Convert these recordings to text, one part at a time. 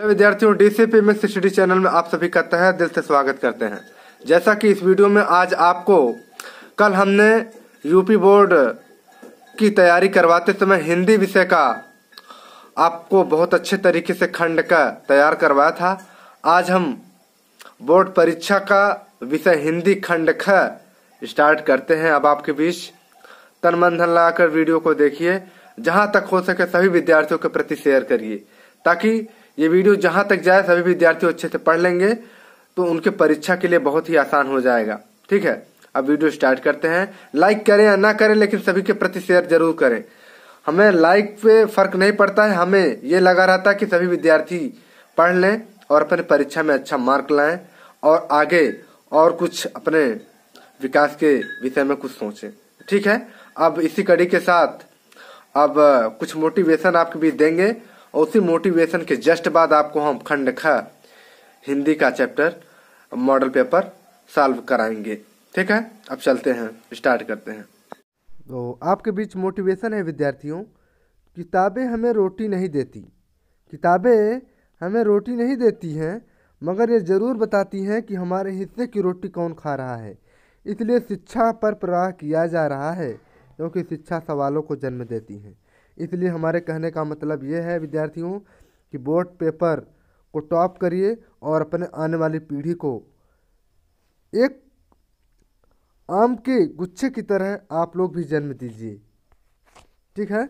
Hello विद्यार्थियों DCP mix study channel में आप सभी का तहे दिल से स्वागत करते हैं जैसा कि इस वीडियो में आज आपको कल हमने यूपी बोर्ड की तैयारी करवाते समय हिंदी विषय का आपको बहुत अच्छे तरीके से खंड का तैयार करवाया था आज हम बोर्ड परीक्षा का विषय हिंदी खंड ख स्टार्ट करते हैं अब आपके बीच तन मन धन लगाकर वीडियो को देखिए जहां तक हो सके सभी विद्यार्थियों के प्रति शेयर करिए ताकि ये वीडियो जहाँ तक जाए सभी विद्यार्थियों अच्छे से पढ़ लेंगे तो उनके परीक्षा के लिए बहुत ही आसान हो जाएगा ठीक है अब वीडियो स्टार्ट करते हैं लाइक करें या ना करें लेकिन सभी के प्रति शेयर जरूर करें हमें लाइक पे फर्क नहीं पड़ता है हमें ये लगा रहता है कि सभी विद्यार्थी पढ़ लें और अपने परीक्षा में अच्छा मार्क लाएं और आगे और कुछ अपने विकास के विषय में कुछ सोचें ठीक है अब इसी कड़ी के साथ अब कुछ मोटिवेशन आपके बीच देंगे और उसी मोटिवेशन के जस्ट बाद आपको हम खंड ख हिंदी का चैप्टर मॉडल पेपर सॉल्व कराएंगे ठीक है अब चलते हैं स्टार्ट करते हैं तो आपके बीच मोटिवेशन है विद्यार्थियों किताबें हमें रोटी नहीं देती किताबें हमें रोटी नहीं देती हैं मगर ये ज़रूर बताती हैं कि हमारे हिस्से की रोटी कौन खा रहा है इसलिए शिक्षा पर प्रवाह किया जा रहा है क्योंकि शिक्षा सवालों को जन्म देती हैं इसलिए हमारे कहने का मतलब ये है विद्यार्थियों कि बोर्ड पेपर को टॉप करिए और अपने आने वाली पीढ़ी को एक आम के गुच्छे की तरह आप लोग भी जन्म दीजिए ठीक है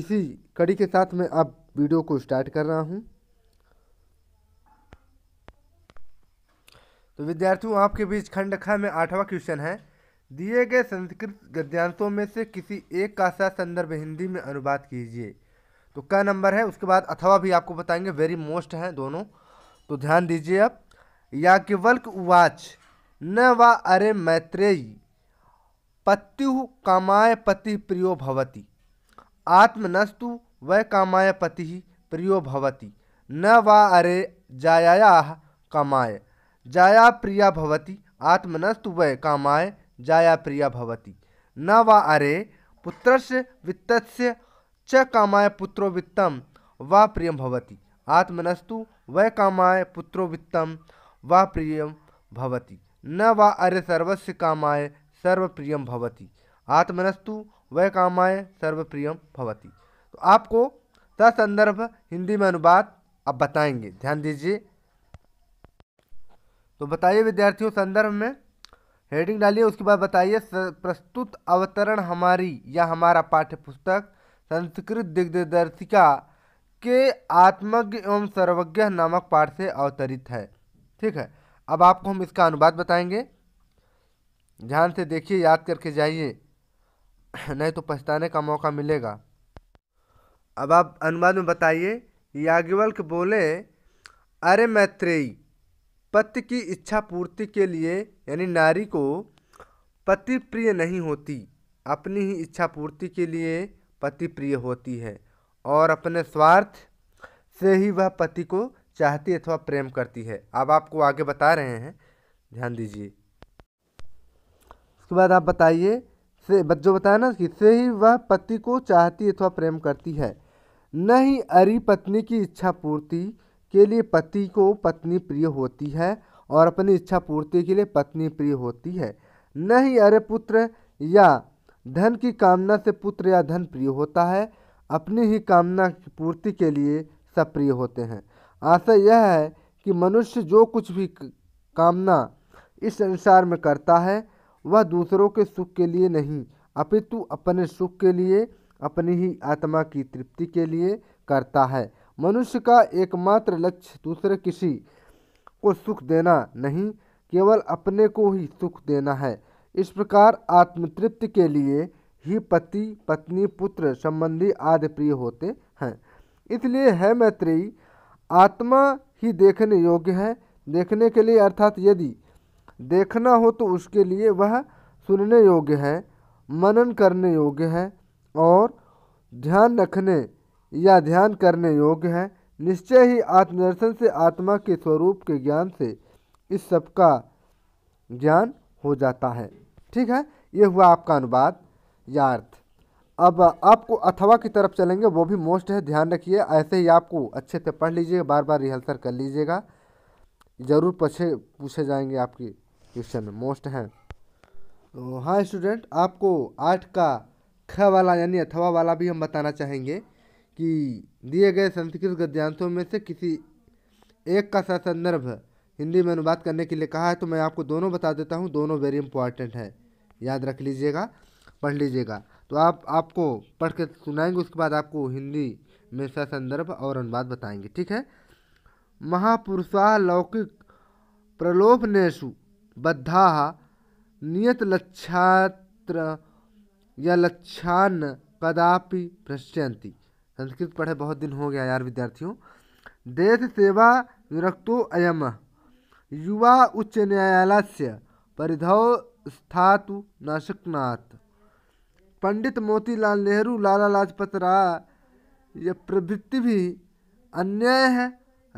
इसी कड़ी के साथ मैं अब वीडियो को स्टार्ट कर रहा हूँ तो विद्यार्थियों आपके बीच खंड ख में आठवां क्वेश्चन है दिए गए संस्कृत गद्यांशों में से किसी एक का सा संदर्भ हिंदी में अनुवाद कीजिए तो क्या नंबर है उसके बाद अथवा भी आपको बताएंगे वेरी मोस्ट हैं दोनों तो ध्यान दीजिए आप केवल्क उवाच न व अरे मैत्रेयी पत्यु कामाय पति प्रियो भवती आत्मनस्तु व कामाय पति प्रियो भवती न व अरे जाया कामाय जाया प्रिया भवती आत्मनस्तु व कामाय जाया प्रिया भवती न वा अरे से वित्त च कामाय पुत्रो वित्तम वा प्रिय भवति आत्मनस्तु व कामाय पुत्रो वित्तम वा प्रिय भवति न वा अरे सर्वस्य कामाय सर्वप्रियम भवति आत्मनस्तु व कामाय सर्वप्रियम भवति तो आपको ससंदर्भ हिंदी में अनुवाद अब बताएंगे ध्यान दीजिए तो बताइए विद्यार्थियों संदर्भ में हेडिंग डालिए उसके बाद बताइए प्रस्तुत अवतरण हमारी या हमारा पाठ्य पुस्तक संस्कृत दिग्दर्शिका के आत्मज्ञ एवं सर्वज्ञ नामक पाठ से अवतरित है ठीक है अब आपको हम इसका अनुवाद बताएंगे ध्यान से देखिए याद करके जाइए नहीं तो पछताने का मौका मिलेगा अब आप अनुवाद में बताइए याज्ञवल्क बोले अरे मैत्रेयी पति की इच्छा पूर्ति के लिए यानी नारी को पति प्रिय नहीं होती अपनी ही इच्छा पूर्ति के लिए पति प्रिय होती है और अपने स्वार्थ से ही वह पति को चाहती अथवा प्रेम करती है अब आपको आगे बता रहे हैं ध्यान दीजिए उसके बाद आप बताइए से जो बताया ना कि से ही वह पति को चाहती अथवा प्रेम करती है न ही अरी पत्नी की इच्छा पूर्ति के लिए पति को पत्नी प्रिय होती है और अपनी इच्छा पूर्ति के लिए पत्नी प्रिय होती है न ही अरे पुत्र या धन की कामना से पुत्र या धन प्रिय होता है अपनी ही कामना की पूर्ति के लिए सब प्रिय होते हैं आशा यह है कि मनुष्य जो कुछ भी कामना इस संसार में करता है वह दूसरों के सुख के लिए नहीं अपितु अपने सुख के लिए अपनी ही आत्मा की तृप्ति के लिए करता है मनुष्य का एकमात्र लक्ष्य दूसरे किसी को सुख देना नहीं केवल अपने को ही सुख देना है इस प्रकार आत्मतृप्ति के लिए ही पति पत्नी पुत्र संबंधी आदि प्रिय होते हैं इसलिए है मैत्रेयी आत्मा ही देखने योग्य है देखने के लिए अर्थात यदि देखना हो तो उसके लिए वह सुनने योग्य है मनन करने योग्य है और ध्यान रखने या ध्यान करने योग्य है निश्चय ही आत्मदर्शन से आत्मा के स्वरूप के ज्ञान से इस सब का ज्ञान हो जाता है ठीक है ये हुआ आपका अनुवाद या अर्थ अब आपको अथवा की तरफ चलेंगे वो भी मोस्ट है ध्यान रखिए ऐसे ही आपको अच्छे से पढ़ लीजिएगा बार बार रिहर्सल कर लीजिएगा ज़रूर पछे पूछे जाएंगे आपकी क्वेश्चन में मोस्ट हैं तो हाँ स्टूडेंट आपको आर्ट का ख वाला यानी अथवा वाला भी हम बताना चाहेंगे कि दिए गए संस्कृत गद्यांशों में से किसी एक का सा संदर्भ हिंदी में अनुवाद करने के लिए कहा है तो मैं आपको दोनों बता देता हूँ दोनों वेरी इंपॉर्टेंट है याद रख लीजिएगा पढ़ लीजिएगा तो आप आपको पढ़ के सुनाएंगे उसके बाद आपको हिंदी में संदर्भ और अनुवाद बताएंगे ठीक है महापुरुषा लौकिक प्रलोभनेशु बद्धा नियत लक्षात्र या लक्षान कदापि भ्रष्यंती संस्कृत पढ़े बहुत दिन हो गया यार विद्यार्थियों देश सेवा विरक्तो अयम युवा उच्च न्यायालय से परिधव स्थातु न शक्नाथ पंडित मोतीलाल नेहरू लाला लाजपत राय प्रवृत्ति भी अन्याय है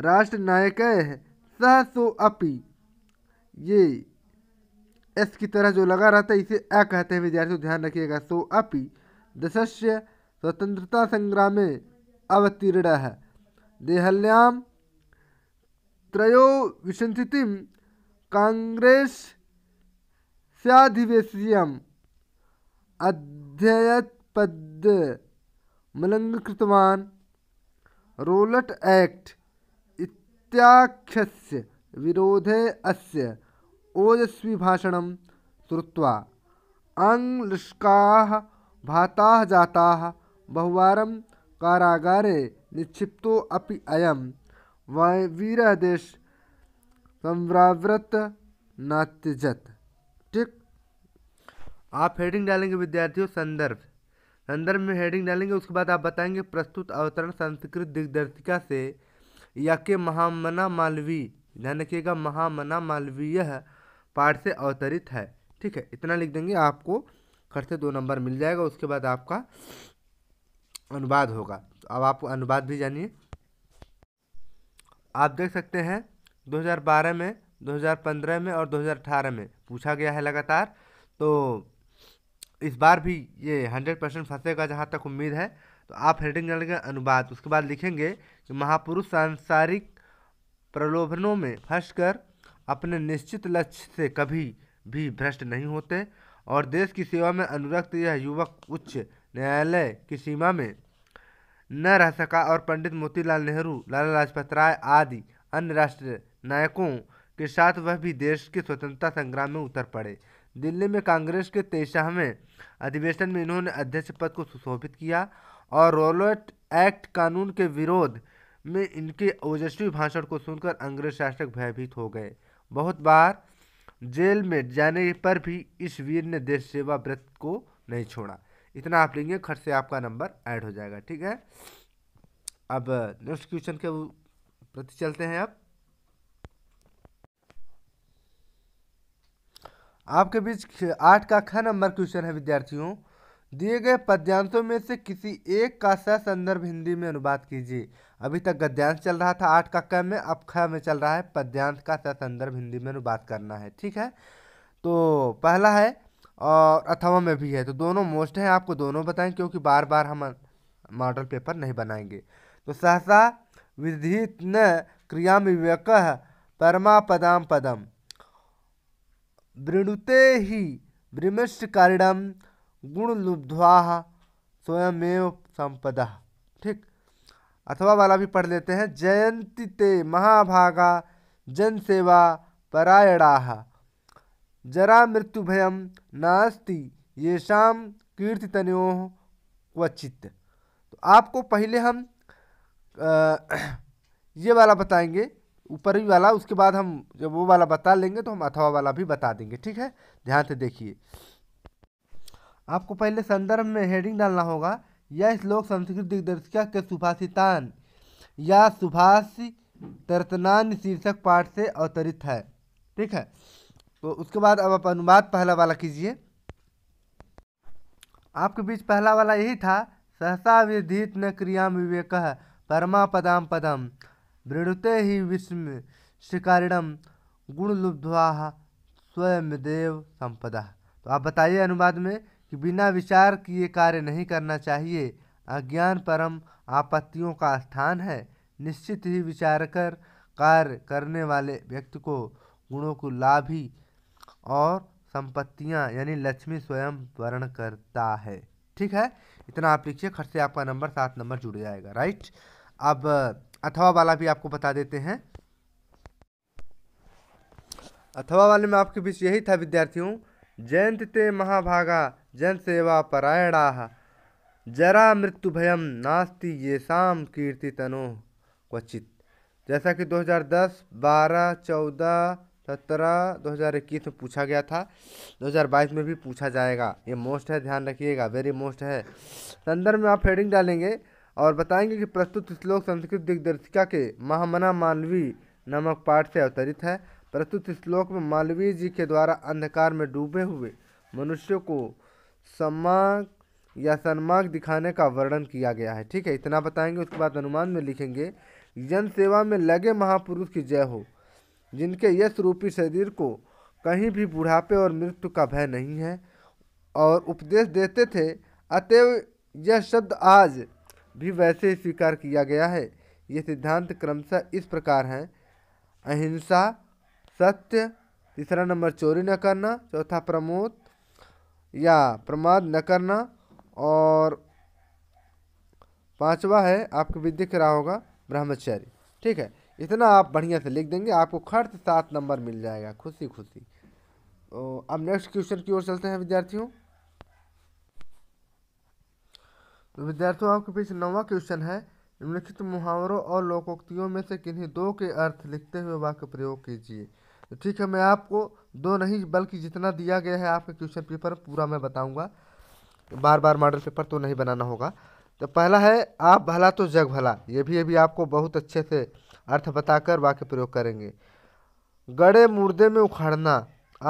राष्ट्र नायक है सो अपी ये एस की तरह जो लगा रहता है इसे अ कहते हैं विद्यार्थियों ध्यान रखिएगा सो अपी दशस्य स्वतंत्रता संग्रामे अवतीर्णः देहल्यां कांग्रेस काङ्ग्रेस्याधिवेश्यम् अध्ययपद मलंगतवा रोलट एक्ट इख्य विरोधे अस्य ओजस्वी शुवा श्रुत्वा भाता जाता है। बहुवारं कारागारे निक्षिप्तोऽपि अयं वीर देश संव्राव्रत नात्यजत ठीक आप हेडिंग डालेंगे विद्यार्थियों संदर्भ संदर्भ में हेडिंग डालेंगे उसके बाद आप बताएंगे प्रस्तुत अवतरण संस्कृत दिग्दर्शिका से या के महामना मालवी ध्यान रखिएगा महामना मालवीय पाठ से अवतरित है ठीक है इतना लिख देंगे आपको खर्चे दो नंबर मिल जाएगा उसके बाद आपका अनुवाद होगा तो अब आप अनुवाद भी जानिए आप देख सकते हैं 2012 में 2015 में और 2018 में पूछा गया है लगातार तो इस बार भी ये हंड्रेड परसेंट फंसेगा जहाँ तक उम्मीद है तो आप हेडिंग डालेंगे अनुवाद उसके बाद लिखेंगे कि महापुरुष सांसारिक प्रलोभनों में फंस अपने निश्चित लक्ष्य से कभी भी भ्रष्ट नहीं होते और देश की सेवा में अनुरक्त यह युवक उच्च न्यायालय की सीमा में न रह सका और पंडित मोतीलाल नेहरू लाला लाजपत राय आदि अन्य राष्ट्र नायकों के साथ वह भी देश के स्वतंत्रता संग्राम में उतर पड़े दिल्ली में कांग्रेस के तेईसवें अधिवेशन में इन्होंने अध्यक्ष पद को सुशोभित किया और रोलोट एक्ट कानून के विरोध में इनके ओजस्वी भाषण को सुनकर अंग्रेज शासक भयभीत हो गए बहुत बार जेल में जाने पर भी इस वीर ने देश सेवा व्रत को नहीं छोड़ा इतना आप लेंगे खट से आपका नंबर ऐड हो जाएगा ठीक है अब नेक्स्ट क्वेश्चन के प्रति चलते हैं अब आपके बीच आठ का ख नंबर क्वेश्चन है विद्यार्थियों दिए गए पद्यांशों में से किसी एक का स संदर्भ हिंदी में अनुवाद कीजिए अभी तक गद्यांश चल रहा था आठ का क में अब ख में चल रहा है पद्यांश का स संदर्भ हिंदी में अनुवाद करना है ठीक है तो पहला है और अथवा में भी है तो दोनों मोस्ट हैं आपको दोनों बताएं क्योंकि बार बार हम मॉडल पेपर नहीं बनाएंगे तो सहसा विधि न क्रिया विवेक परमा पदाम पदम वृणुते ही कारिणम गुण लुब्धवा स्वयमेव संपदा ठीक अथवा वाला भी पढ़ लेते हैं जयंती ते महाभागा जनसेवा परायणा जरा मृत्यु भयम नास्ति शाम कीर्तितनो क्वचित तो आपको पहले हम आ, ये वाला बताएंगे ऊपरी वाला उसके बाद हम जब वो वाला बता लेंगे तो हम अथवा वाला भी बता देंगे ठीक है ध्यान से देखिए आपको पहले संदर्भ में हेडिंग डालना होगा यह श्लोक संस्कृत दिग्दर्शिका के सुभाषितान या सुभाष तरतनान शीर्षक पाठ से अवतरित है ठीक है तो उसके बाद अब आप अनुवाद पहला वाला कीजिए आपके बीच पहला वाला यही था सहसा विधित न क्रिया विवेक परमा पदाम पदम वृणुते ही विस्म शिकारिणम गुणलुब्धवा स्वयं देव संपदा तो आप बताइए अनुवाद में कि बिना विचार किए कार्य नहीं करना चाहिए अज्ञान परम आपत्तियों का स्थान है निश्चित ही विचार कर कार्य करने वाले व्यक्ति को गुणों को लाभ ही और संपत्तियाँ यानी लक्ष्मी स्वयं वर्ण करता है ठीक है इतना आप लिखिए खर्च से आपका नंबर सात नंबर जुड़ जाएगा राइट अब अथवा वाला भी आपको बता देते हैं अथवा वाले में आपके बीच यही था विद्यार्थियों जयंत ते महाभागा जन सेवा परायणा जरा मृत्यु भयम नास्ति ये शाम कीर्ति तनो क्वचित जैसा कि 2010, 12, 14 सत्रह दो हज़ार इक्कीस में पूछा गया था दो हज़ार बाईस में भी पूछा जाएगा ये मोस्ट है ध्यान रखिएगा वेरी मोस्ट है संदर्भ में आप हेडिंग डालेंगे और बताएंगे कि प्रस्तुत श्लोक संस्कृत दिग्दर्शिका के महामना मालवी नामक पाठ से अवतरित है प्रस्तुत श्लोक में मालवीय जी के द्वारा अंधकार में डूबे हुए मनुष्यों को सम्मान या सन्मार्ग दिखाने का वर्णन किया गया है ठीक है इतना बताएंगे उसके बाद अनुमान में लिखेंगे जन सेवा में लगे महापुरुष की जय हो जिनके यश रूपी शरीर को कहीं भी बुढ़ापे और मृत्यु का भय नहीं है और उपदेश देते थे अतएव यह शब्द आज भी वैसे ही स्वीकार किया गया है ये सिद्धांत क्रमशः इस प्रकार हैं अहिंसा सत्य तीसरा नंबर चोरी न करना चौथा प्रमोद या प्रमाद न करना और पांचवा है आपको विद्य रहा होगा ब्रह्मचारी ठीक है इतना आप बढ़िया से लिख देंगे आपको खर्च सात नंबर मिल जाएगा खुशी खुशी तो अब नेक्स्ट क्वेश्चन की ओर चलते हैं विद्यार्थियों तो विद्यार्थियों आपके पीछे नौवा क्वेश्चन है निम्नलिखित मुहावरों और लोकोक्तियों में से किन्हीं दो के अर्थ लिखते हुए वाक्य प्रयोग कीजिए तो ठीक है मैं आपको दो नहीं बल्कि जितना दिया गया है आपके क्वेश्चन पेपर पूरा मैं बताऊंगा बार बार मॉडल पेपर तो नहीं बनाना होगा तो पहला है आप भला तो जग भला ये भी अभी आपको बहुत अच्छे से अर्थ बताकर वाक्य प्रयोग करेंगे गड़े मुर्दे में उखाड़ना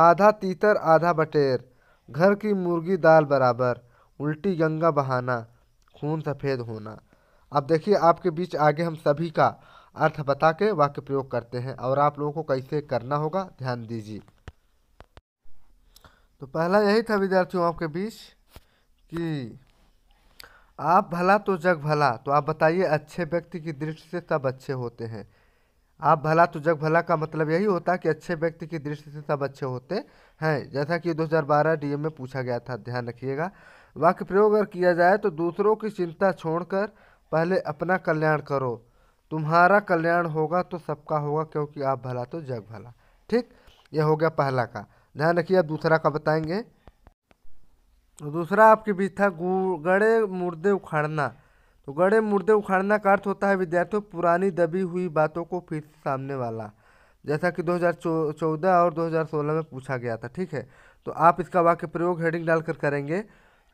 आधा तीतर आधा बटेर घर की मुर्गी दाल बराबर उल्टी गंगा बहाना खून सफ़ेद होना अब देखिए आपके बीच आगे हम सभी का अर्थ बता के वाक्य प्रयोग करते हैं और आप लोगों को कैसे करना होगा ध्यान दीजिए तो पहला यही था विद्यार्थियों आपके बीच कि आप भला तो जग भला तो आप बताइए अच्छे व्यक्ति की दृष्टि से सब अच्छे होते हैं आप भला तो जग भला का मतलब यही होता है कि अच्छे व्यक्ति की दृष्टि से सब अच्छे होते हैं जैसा कि 2012 डीएम में पूछा गया था ध्यान रखिएगा वाक्य प्रयोग अगर किया जाए तो दूसरों की चिंता छोड़कर पहले अपना कल्याण करो तुम्हारा कल्याण होगा तो सबका होगा क्योंकि आप भला तो जग भला ठीक यह हो गया पहला का ध्यान रखिए अब दूसरा का बताएंगे और तो दूसरा आपके बीच था गड़े मुर्दे उखाड़ना तो गड़े मुर्दे उखाड़ना का अर्थ होता है विद्यार्थियों पुरानी दबी हुई बातों को फिर सामने वाला जैसा कि 2014 और 2016 में पूछा गया था ठीक है तो आप इसका वाक्य प्रयोग हेडिंग डालकर करेंगे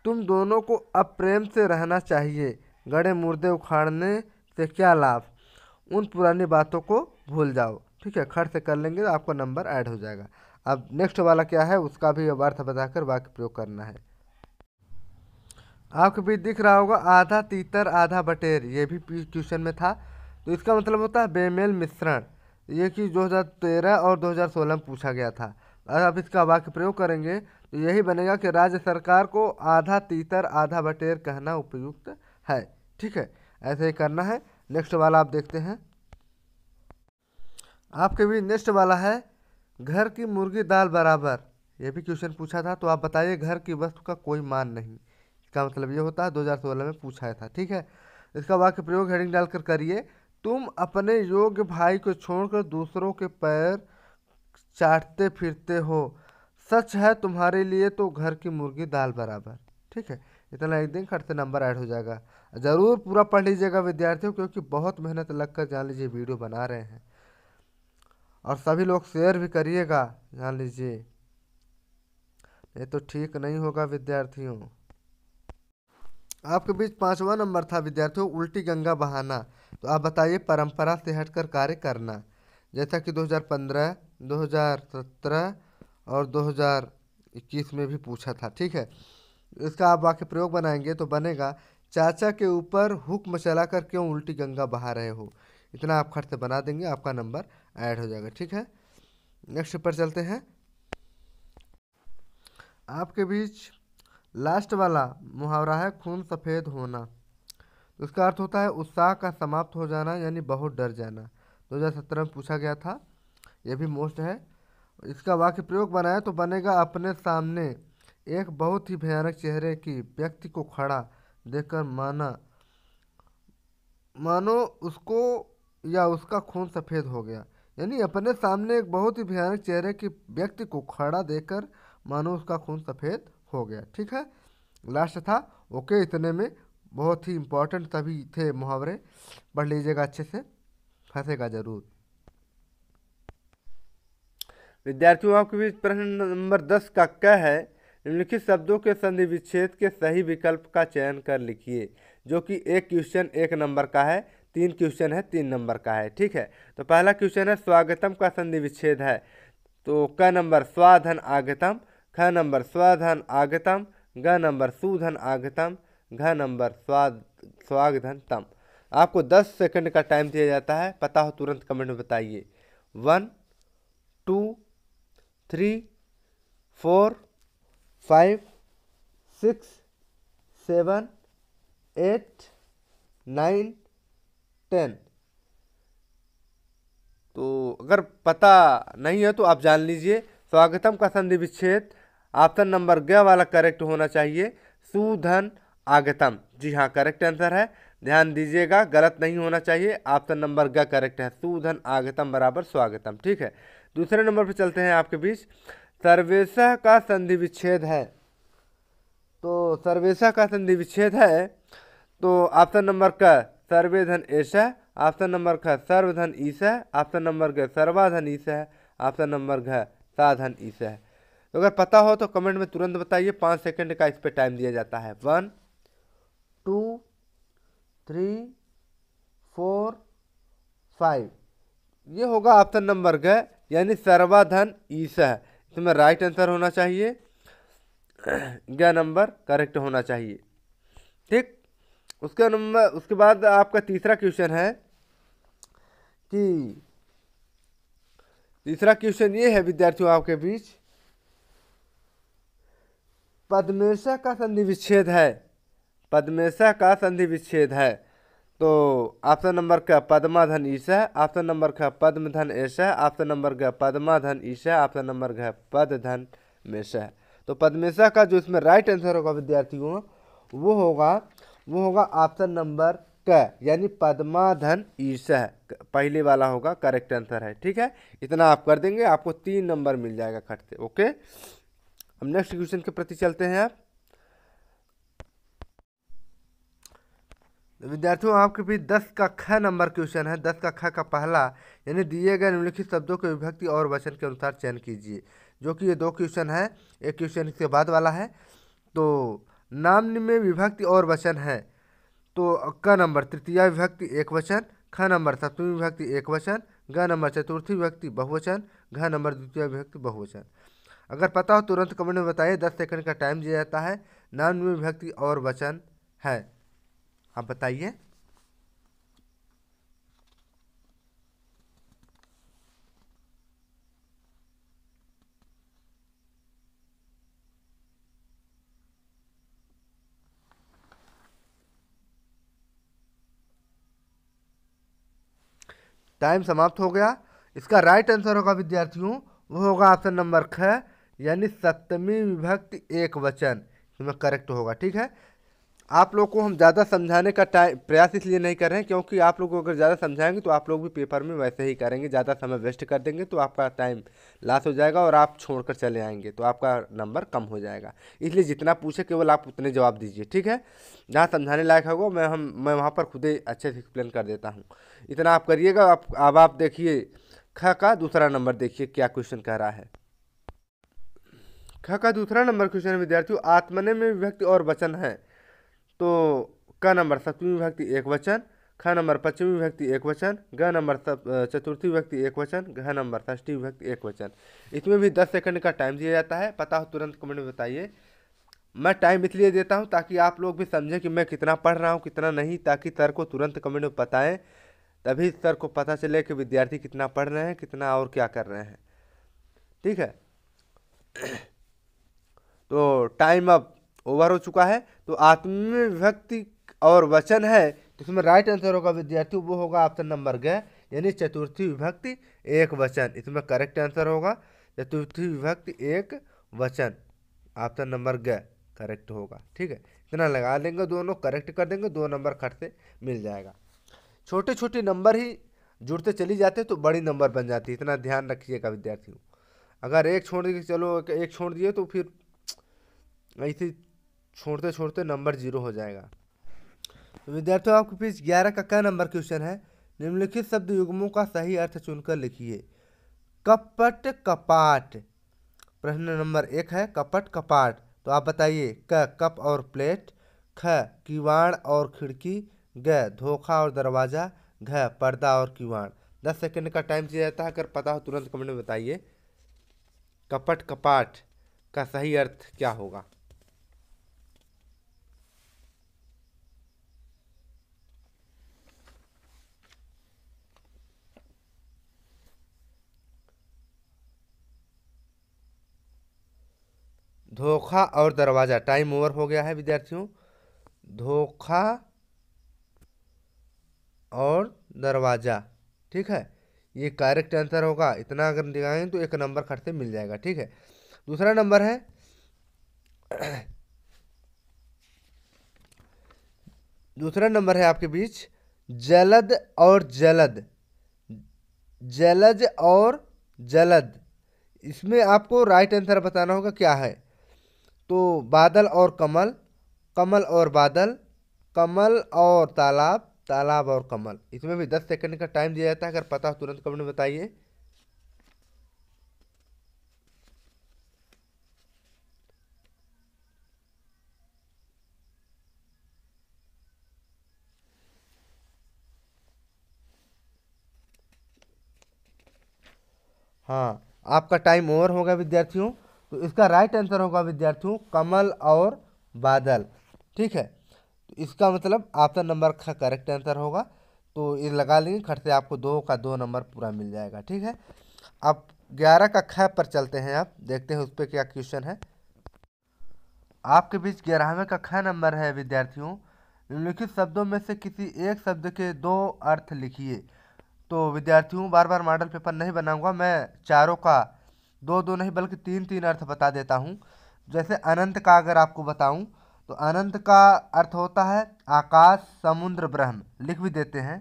तुम दोनों को अब प्रेम से रहना चाहिए गड़े मुर्दे उखाड़ने से क्या लाभ उन पुरानी बातों को भूल जाओ ठीक है खड़ से कर लेंगे तो आपका नंबर ऐड हो जाएगा अब नेक्स्ट वाला क्या है उसका भी अब अर्थ बताकर वाक्य प्रयोग करना है आपको भी दिख रहा होगा आधा तीतर आधा बटेर ये भी क्वेश्चन में था तो इसका मतलब होता है बेमेल मिश्रण ये कि 2013 और 2016 में पूछा गया था अगर आप इसका वाक्य प्रयोग करेंगे तो यही बनेगा कि राज्य सरकार को आधा तीतर आधा बटेर कहना उपयुक्त है ठीक है ऐसे ही करना है नेक्स्ट वाला आप देखते हैं आपके भी नेक्स्ट वाला है घर की मुर्गी दाल बराबर ये भी क्वेश्चन पूछा था तो आप बताइए घर की वस्तु का कोई मान नहीं इसका मतलब ये होता है 2016 में पूछा था ठीक है इसका वाक्य प्रयोग हेडिंग डालकर करिए तुम अपने योग्य भाई को छोड़कर दूसरों के पैर चाटते फिरते हो सच है तुम्हारे लिए तो घर की मुर्गी दाल बराबर ठीक है इतना एक दिन खट नंबर ऐड हो जाएगा ज़रूर पूरा पढ़ लीजिएगा विद्यार्थियों क्योंकि बहुत मेहनत लग कर जान लीजिए वीडियो बना रहे हैं और सभी लोग शेयर भी करिएगा जान लीजिए ये तो ठीक नहीं होगा विद्यार्थियों आपके बीच पाँचवा नंबर था विद्यार्थियों उल्टी गंगा बहाना तो आप बताइए परंपरा से हटकर कार्य करना जैसा कि 2015, 2017 और 2021 में भी पूछा था ठीक है इसका आप वाक्य प्रयोग बनाएंगे तो बनेगा चाचा के ऊपर हुक्म कर क्यों उल्टी गंगा बहा रहे हो इतना आप खर्च बना देंगे आपका नंबर ऐड हो जाएगा ठीक है नेक्स्ट पर चलते हैं आपके बीच लास्ट वाला मुहावरा है खून सफ़ेद होना उसका अर्थ होता है उत्साह का समाप्त हो जाना यानी बहुत डर जाना 2017 में पूछा गया था यह भी मोस्ट है इसका वाक्य प्रयोग बनाए तो बनेगा अपने सामने एक बहुत ही भयानक चेहरे की व्यक्ति को खड़ा देखकर माना मानो उसको या उसका खून सफ़ेद हो गया यानी अपने सामने एक बहुत ही भयानक चेहरे की व्यक्ति को खड़ा देखकर मानो उसका खून सफ़ेद हो गया ठीक है लास्ट था ओके इतने में बहुत ही इम्पोर्टेंट तभी थे मुहावरे पढ़ लीजिएगा अच्छे से फंसेगा जरूर विद्यार्थियों आपके बीच प्रश्न नंबर दस का क्या है निम्नलिखित शब्दों के संधि विच्छेद के सही विकल्प का चयन कर लिखिए जो कि एक क्वेश्चन एक नंबर का है तीन क्वेश्चन है तीन नंबर का है ठीक है तो पहला क्वेश्चन है स्वागतम का संधि विच्छेद है तो क नंबर स्वाधन आगतम ख नंबर स्वधन आगतम ग नंबर सुधन आगतम घ नंबर स्वाद स्वागधन तम आपको 10 सेकंड का टाइम दिया जाता है पता हो तुरंत कमेंट में बताइए one two three four five six seven eight nine ten तो अगर पता नहीं है तो आप जान लीजिए स्वागतम का संधि विच्छेद ऑप्शन नंबर ग वाला करेक्ट होना चाहिए सुधन आगतम जी हाँ करेक्ट आंसर है ध्यान दीजिएगा गलत नहीं होना चाहिए ऑप्शन नंबर ग करेक्ट है सुधन आगतम बराबर स्वागतम ठीक है दूसरे नंबर पर चलते हैं आपके बीच सर्वेशा का संधि विच्छेद है तो सर्वेशा का संधि विच्छेद है तो ऑप्शन नंबर क सर्वेधन ऐसा ऑप्शन नंबर ख सर्वधन ईसा ऑप्शन नंबर ग सर्वाधन ईसा ऑप्शन नंबर घ साधन ईसा तो अगर पता हो तो कमेंट में तुरंत बताइए पाँच सेकंड का इस पर टाइम दिया जाता है one two three four five ये होगा ऑप्शन नंबर ग यानी सर्वाधन ईस है इसमें राइट आंसर होना चाहिए ग नंबर करेक्ट होना चाहिए ठीक उसके नंबर उसके बाद आपका तीसरा क्वेश्चन है कि तीसरा क्वेश्चन ये है विद्यार्थियों आपके बीच पद्मेशा का संधि विच्छेद है पद्मेशा का संधि विच्छेद है तो ऑप्शन नंबर का पद्मा धन ईशा ऑप्शन नंबर का पद्म धन ऐसा ऑप्शन नंबर का पद्मा धन ईशा ऑप्शन नंबर का पद धन मेषा तो पद्मेशा का जो इसमें राइट आंसर होगा विद्यार्थियों वो होगा वो होगा ऑप्शन नंबर क यानी पद्मा धन ईशा पहले वाला होगा करेक्ट आंसर है ठीक है इतना आप कर देंगे आपको तीन नंबर मिल जाएगा खट से ओके हम नेक्स्ट क्वेश्चन के प्रति चलते हैं आप विद्यार्थियों आपके बीच दस का ख नंबर क्वेश्चन है दस का ख का पहला यानी दिए गए निम्नलिखित शब्दों के विभक्ति और वचन के अनुसार चयन कीजिए जो कि ये दो क्वेश्चन है एक क्वेश्चन इसके बाद वाला है तो नाम में विभक्ति और वचन है तो क नंबर तृतीय विभक्ति एक वचन ख नंबर सप्तमी विभक्ति एक वचन घ नंबर चतुर्थी विभक्ति बहुवचन घ नंबर द्वितीय विभक्ति बहुवचन अगर पता हो तुरंत कमेंट में बताइए दस सेकंड का टाइम दिया जाता है नाम में और वचन है आप बताइए टाइम समाप्त हो गया इसका राइट आंसर होगा विद्यार्थियों वो होगा ऑप्शन नंबर ख यानी सप्तमी विभक्ति एक वचन इसमें करेक्ट होगा ठीक है आप लोग को हम ज़्यादा समझाने का टाइम प्रयास इसलिए नहीं कर रहे हैं क्योंकि आप लोग को अगर ज़्यादा समझाएंगे तो आप लोग भी पेपर में वैसे ही करेंगे ज़्यादा समय वेस्ट कर देंगे तो आपका टाइम लास हो जाएगा और आप छोड़कर चले आएंगे तो आपका नंबर कम हो जाएगा इसलिए जितना पूछे केवल आप उतने जवाब दीजिए ठीक है जहाँ समझाने लायक होगा मैं हम मैं वहाँ पर खुद ही अच्छे से एक्सप्लेन कर देता हूँ इतना आप करिएगा आप अब आप देखिए ख का दूसरा नंबर देखिए क्या क्वेश्चन कह रहा है ख का दूसरा नंबर क्वेश्चन विद्यार्थियों आत्मने में विभक्ति और वचन है तो क नंबर सप्तमी विभक्ति एक वचन ख नंबर पश्चिमी विभक्ति एक वचन ग नंबर चतुर्थी विभक्ति एक वचन घ नंबर षष्ठी विभक्ति एक वचन इसमें भी दस सेकंड का टाइम दिया जाता है पता हो तुरंत कमेंट में बताइए मैं टाइम इसलिए देता हूँ ताकि आप लोग भी समझें कि मैं कितना पढ़ रहा हूँ कितना नहीं ताकि सर को तुरंत कमेंट में बताएँ तभी सर को पता चले कि विद्यार्थी कितना पढ़ रहे हैं कितना और क्या कर रहे हैं ठीक है तो टाइम अब ओवर हो चुका है तो आत्मविभक्ति और वचन है तो इसमें राइट आंसर होगा विद्यार्थी वो होगा ऑप्शन नंबर ग यानी चतुर्थी विभक्ति एक वचन इसमें करेक्ट आंसर होगा चतुर्थी विभक्ति एक वचन ऑप्शन नंबर ग करेक्ट होगा ठीक है इतना लगा लेंगे दोनों करेक्ट कर देंगे दो नंबर खट से मिल जाएगा छोटे छोटे नंबर ही जुड़ते चली जाते तो बड़ी नंबर बन जाती है इतना ध्यान रखिएगा विद्यार्थियों अगर एक छोड़ दिए चलो एक छोड़ दिए तो फिर ऐसे तो छोड़ते छोड़ते नंबर जीरो हो जाएगा तो विद्यार्थियों आपके पीछे ग्यारह का क्या नंबर क्वेश्चन है निम्नलिखित शब्द युग्मों का सही अर्थ चुनकर लिखिए कपट कपाट प्रश्न नंबर एक है कपट कपाट तो आप बताइए क कप और प्लेट ख किवाड़ और खिड़की ग धोखा और दरवाज़ा घ पर्दा और किवाड़ दस सेकंड का टाइम दिया जाता है अगर पता हो तुरंत कमेंट में बताइए कपट कपाट का सही अर्थ क्या होगा धोखा और दरवाज़ा टाइम ओवर हो गया है विद्यार्थियों धोखा और दरवाज़ा ठीक है ये करेक्ट आंसर होगा इतना अगर दिखाएंगे तो एक नंबर खट से मिल जाएगा ठीक है दूसरा नंबर है दूसरा नंबर है आपके बीच जलद और जलद जलज और जलद इसमें आपको राइट आंसर बताना होगा क्या है तो बादल और कमल कमल और बादल कमल और तालाब तालाब और कमल इसमें भी दस सेकंड का टाइम दिया जाता है अगर पता हो तुरंत कमेंट में बताइए हाँ आपका टाइम ओवर होगा विद्यार्थियों तो इसका राइट आंसर होगा विद्यार्थियों कमल और बादल ठीक है तो इसका मतलब ऑप्शन नंबर का करेक्ट आंसर होगा तो ये लगा लेंगे खट से आपको दो का दो नंबर पूरा मिल जाएगा ठीक है अब ग्यारह का ख पर चलते हैं आप देखते हैं उस पर क्या क्वेश्चन है आपके बीच ग्यारहवें का ख नंबर है विद्यार्थियों निम्नलिखित शब्दों में से किसी एक शब्द के दो अर्थ लिखिए तो विद्यार्थियों बार बार मॉडल पेपर नहीं बनाऊंगा मैं चारों का दो दो नहीं बल्कि तीन तीन अर्थ बता देता हूँ जैसे अनंत का अगर आपको बताऊँ तो अनंत का अर्थ होता है आकाश समुद्र ब्रह्म लिख भी देते हैं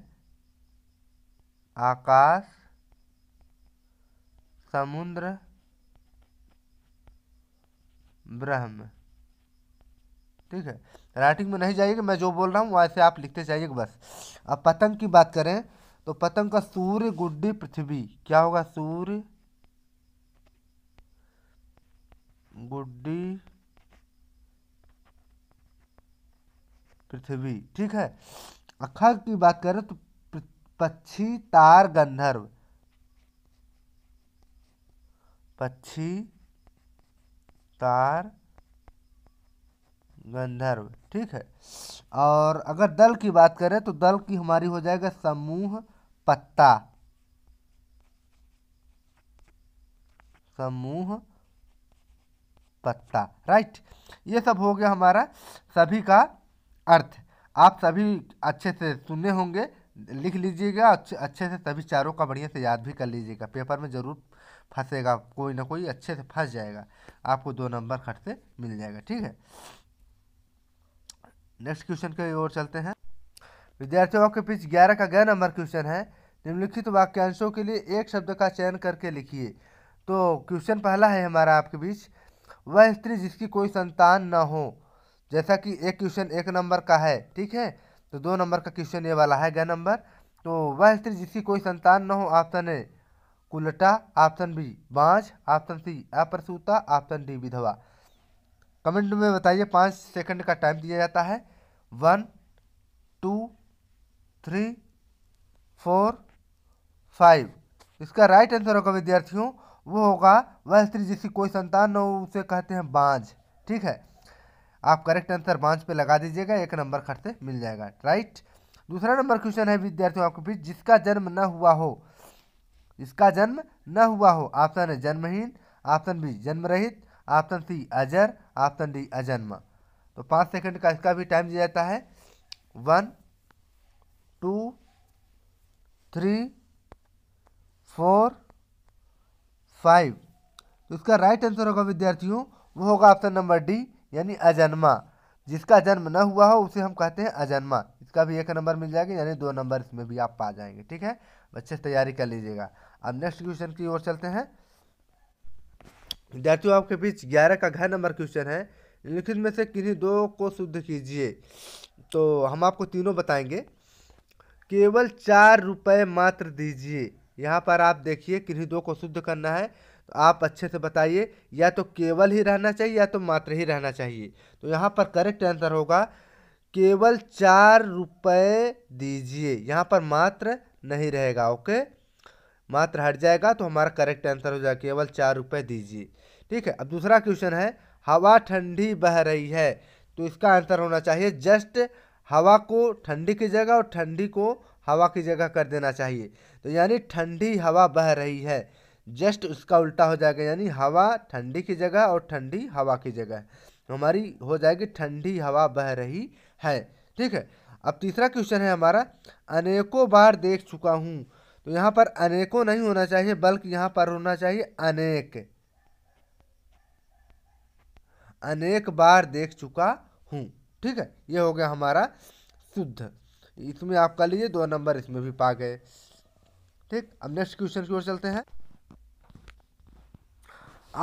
आकाश समुद्र ब्रह्म ठीक है राइटिंग में नहीं जाइएगा मैं जो बोल रहा हूँ वैसे आप लिखते जाइएगा बस अब पतंग की बात करें तो पतंग का सूर्य गुड्डी पृथ्वी क्या होगा सूर्य बुढ़ी पृथ्वी ठीक है अखा की बात करें तो पक्षी तार गंधर्व पक्षी तार गंधर्व ठीक है और अगर दल की बात करें तो दल की हमारी हो जाएगा समूह पत्ता समूह पत्ता राइट ये सब हो गया हमारा सभी का अर्थ आप सभी अच्छे से सुने होंगे लिख लीजिएगा अच्छे से सभी चारों का बढ़िया से याद भी कर लीजिएगा पेपर में ज़रूर फंसेगा कोई ना कोई अच्छे से फंस जाएगा आपको दो नंबर खट से मिल जाएगा ठीक है नेक्स्ट क्वेश्चन की ओर चलते हैं विद्यार्थियों आपके पीछे ग्यारह का गया नंबर क्वेश्चन है निम्नलिखित वाक्यांशों के लिए एक शब्द का चयन करके लिखिए तो क्वेश्चन पहला है हमारा आपके बीच वह स्त्री जिसकी कोई संतान न हो जैसा कि एक क्वेश्चन एक नंबर का है ठीक है तो दो नंबर का क्वेश्चन ये वाला है गया नंबर तो वह स्त्री जिसकी कोई संतान न हो ऑप्शन ए कुलटा ऑप्शन बी बाँझ ऑप्शन सी अप्रसूता ऑप्शन डी विधवा कमेंट में बताइए पाँच सेकंड का टाइम दिया जाता है one two three four five इसका राइट आंसर होगा विद्यार्थियों वो होगा वह स्त्री जिसकी कोई संतान न हो उसे कहते हैं बांझ ठीक है आप करेक्ट आंसर बांझ पे लगा दीजिएगा एक नंबर खर्च से मिल जाएगा राइट दूसरा नंबर क्वेश्चन है विद्यार्थियों आपके बीच जिसका जन्म न हुआ हो इसका जन्म न हुआ हो ऑप्शन है जन्महीन ऑप्शन बी जन्म रहित ऑप्शन सी अजर ऑप्शन डी अजन्म तो पाँच सेकंड का इसका भी टाइम दिया जाता है one two three four five तो इसका राइट आंसर होगा विद्यार्थियों वो होगा ऑप्शन नंबर डी यानी अजन्मा जिसका जन्म न हुआ हो उसे हम कहते हैं अजन्मा इसका भी एक नंबर मिल जाएगा यानी दो नंबर इसमें भी आप पा जाएंगे ठीक है अच्छे से तैयारी कर लीजिएगा अब नेक्स्ट क्वेश्चन की ओर चलते हैं विद्यार्थियों आपके बीच ग्यारह का घर नंबर क्वेश्चन है लिखित में से किन्हीं दो को शुद्ध कीजिए तो हम आपको तीनों बताएंगे केवल चार रुपये मात्र दीजिए यहाँ पर आप देखिए किन्हीं दो को शुद्ध करना है तो आप अच्छे से बताइए या तो केवल ही रहना चाहिए या तो मात्र ही रहना चाहिए तो यहाँ पर करेक्ट आंसर होगा केवल चार रुपये दीजिए यहाँ पर मात्र नहीं रहेगा ओके मात्र हट जाएगा तो हमारा करेक्ट आंसर हो जाएगा केवल चार रुपये दीजिए ठीक है अब दूसरा क्वेश्चन है हवा ठंडी बह रही है तो इसका आंसर होना चाहिए जस्ट हवा को ठंडी की जगह और ठंडी को हवा की जगह कर देना चाहिए तो यानी ठंडी हवा बह रही है जस्ट उसका उल्टा हो जाएगा यानी हवा ठंडी की जगह और ठंडी हवा की जगह हमारी हो जाएगी ठंडी हवा बह रही है ठीक है अब तीसरा क्वेश्चन है हमारा अनेकों बार देख चुका हूँ तो यहाँ पर अनेकों नहीं होना चाहिए बल्कि यहाँ पर होना चाहिए अनेक अनेक बार देख चुका हूँ ठीक है ये हो गया हमारा शुद्ध इसमें आप कर लीजिए दो नंबर इसमें भी पा गए ठीक अब नेक्स्ट क्वेश्चन की ओर चलते हैं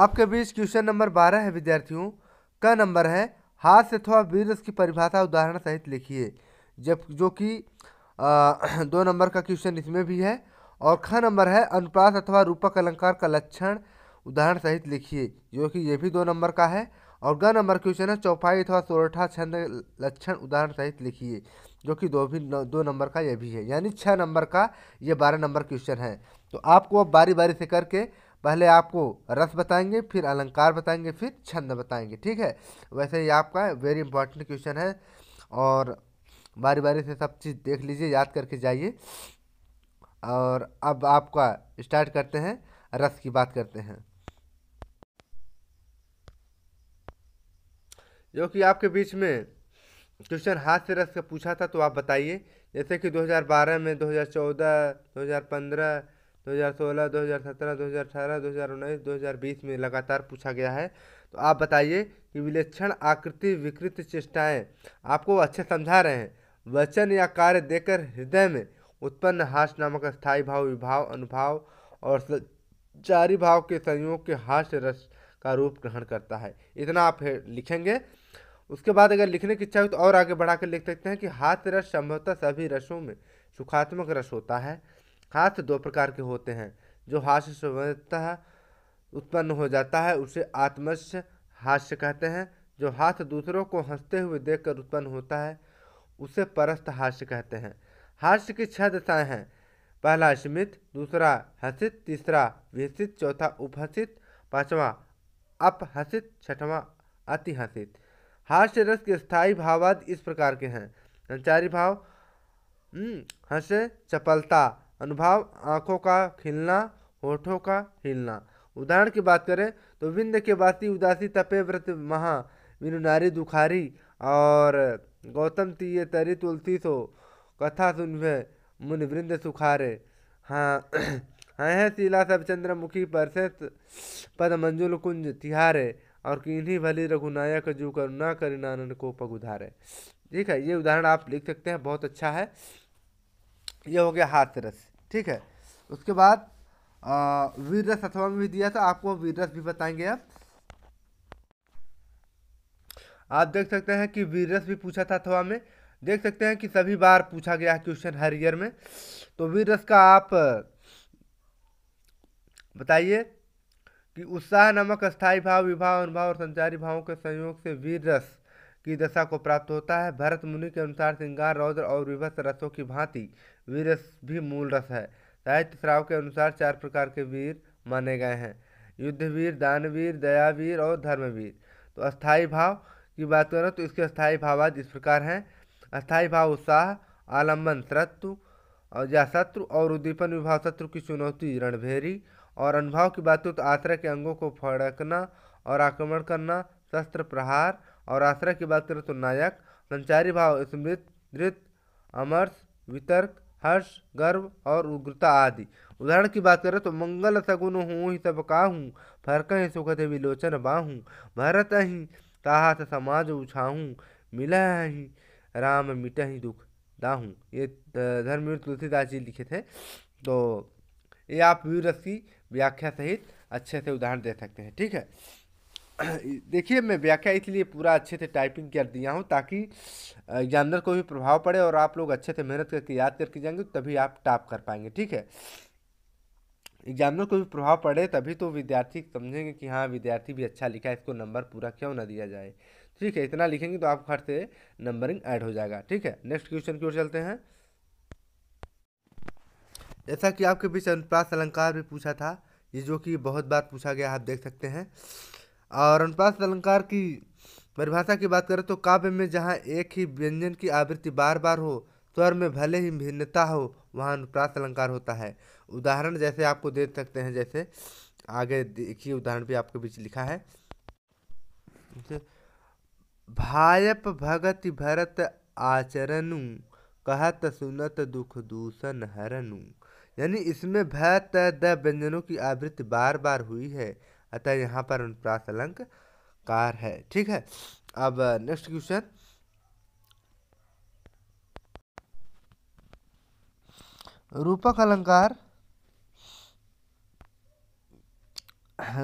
आपके बीच क्वेश्चन नंबर बारह है विद्यार्थियों का नंबर है हाथ से थोड़ा वीर की परिभाषा उदाहरण सहित लिखिए जब जो कि दो नंबर का क्वेश्चन इसमें भी है और ख नंबर है अनुप्रास अथवा रूपक अलंकार का लक्षण उदाहरण सहित लिखिए जो कि ये भी दो नंबर का है और ग नंबर क्वेश्चन है चौपाई अथवा सोरठा छंद लक्षण उदाहरण सहित लिखिए जो कि दो भी दो नंबर का यह भी है यानी छः नंबर का ये बारह नंबर क्वेश्चन है तो आपको अब बारी बारी से करके पहले आपको रस बताएंगे फिर अलंकार बताएंगे फिर छंद बताएंगे ठीक है वैसे ही आपका वेरी इंपॉर्टेंट क्वेश्चन है और बारी बारी से सब चीज़ देख लीजिए याद करके जाइए और अब आपका स्टार्ट करते हैं रस की बात करते हैं जो कि आपके बीच में क्वेश्चन हाथ से रख पूछा था तो आप बताइए जैसे कि 2012 में 2014 2015 2016 2017 2018 2019 2020 में लगातार पूछा गया है तो आप बताइए कि विलक्षण आकृति विकृत चेष्टाएँ आपको अच्छे समझा रहे हैं वचन या कार्य देकर हृदय में उत्पन्न हास नामक स्थायी भाव विभाव अनुभाव और चारी भाव के संयोग के हास्य रस का रूप ग्रहण करता है इतना आप लिखेंगे उसके बाद अगर लिखने की इच्छा हो तो और आगे बढ़ाकर लिख सकते हैं कि हाथ रस संभवतः सभी रसों में सुखात्मक रस होता है हाथ दो प्रकार के होते हैं जो हास्य संभवतः उत्पन्न हो जाता है उसे आत्मस्य हास्य कहते हैं जो हाथ दूसरों को हंसते हुए देखकर उत्पन्न होता है उसे परस्त हास्य कहते हैं हास्य की छह दशाएँ हैं पहला स्मित दूसरा हसित तीसरा विहसित चौथा उपहसित पांचवा अपहसित छठवां अतिहसित हास्य रस के स्थायी भावाद इस प्रकार के हैं संचारी भाव हम्म, हंसे चपलता अनुभाव आंखों का खिलना होठों का हिलना उदाहरण की बात करें तो विंद के बाती उदासी तपे व्रत महा विनुनारी दुखारी और गौतम तीय तरी तुलसी सो कथा सुनवे मुन वृंद सुखारे हाँ हैं शिला सब चंद्रमुखी परसे पद मंजुल कुंज तिहारे और किन्हीं भली रघुनायक जो करुणा कर नानन को पगुधारे ठीक है ये उदाहरण आप लिख सकते हैं बहुत अच्छा है ये हो गया हाथ रस ठीक है उसके बाद वीर रस अथवा में भी दिया था आपको वीर रस भी बताएंगे आप आप देख सकते हैं कि वीर रस भी पूछा था अथवा में देख सकते हैं कि सभी बार पूछा गया है क्वेश्चन हर ईयर में तो वीर रस का आप बताइए कि उत्साह नमक स्थायी भाव विभाव अनुभाव और संचारी भावों के संयोग से वीर रस की दशा को प्राप्त होता है भरत मुनि के अनुसार श्रृंगार रौद्र और विभत्स रसों की भांति वीर रस भी मूल रस है साहित्य श्राव के अनुसार चार प्रकार के वीर माने गए हैं युद्धवीर दानवीर दयावीर और धर्मवीर तो अस्थायी भाव की बात करें तो इसके भाव आज इस प्रकार हैं अस्थायी भाव उत्साह आलम्बन शत्रु या शत्रु और उद्दीपन विभाव शत्रु की चुनौती रणभेरी और अनुभव की बात हो तो आश्रय के अंगों को फड़कना और आक्रमण करना शस्त्र प्रहार और आश्रय की बात करें तो नायक संचारी भाव स्मृत धृत अमर्ष वितर्क हर्ष गर्व और उग्रता आदि उदाहरण की बात करें तो मंगल सगुन हूँ ही सब का हूँ फरक ही सुखद विलोचन बाहूँ भरत ही ताहा से समाज उछाहूँ मिला ही राम मिटा ही दुख दाहूँ ये धर्मवीर तुलसीदास जी लिखे थे तो ये आप वीर रसी व्याख्या सहित अच्छे से उदाहरण दे सकते हैं ठीक है देखिए मैं व्याख्या इसलिए पूरा अच्छे से टाइपिंग कर दिया हूँ ताकि एग्जामिनर को भी प्रभाव पड़े और आप लोग अच्छे से मेहनत करके याद करके जाएंगे तभी आप टाप कर पाएंगे ठीक है एग्जामिनर को भी प्रभाव पड़े तभी तो विद्यार्थी समझेंगे कि हाँ विद्यार्थी भी अच्छा लिखा है इसको नंबर पूरा क्यों ना दिया जाए ठीक है इतना लिखेंगे तो आप घर से नंबरिंग ऐड हो जाएगा ठीक है नेक्स्ट क्वेश्चन की ओर चलते हैं जैसा कि आपके बीच अनुप्रास अलंकार भी पूछा था ये जो कि बहुत बार पूछा गया आप देख सकते हैं और अनुप्रास अलंकार की परिभाषा की बात करें तो काव्य में जहाँ एक ही व्यंजन की आवृत्ति बार बार हो स्वर में भले ही भिन्नता हो वहाँ अनुप्रास अलंकार होता है उदाहरण जैसे आपको दे सकते हैं जैसे आगे देखिए उदाहरण भी आपके बीच लिखा है भायप भगत भरत आचरणु कहत सुनत दुख दूषण हरनु यानी इसमें भ त द व्यंजनों की आवृत्ति बार बार हुई है अतः यहाँ पर अनुप्रास अलंक कार है ठीक है अब नेक्स्ट क्वेश्चन रूपक अलंकार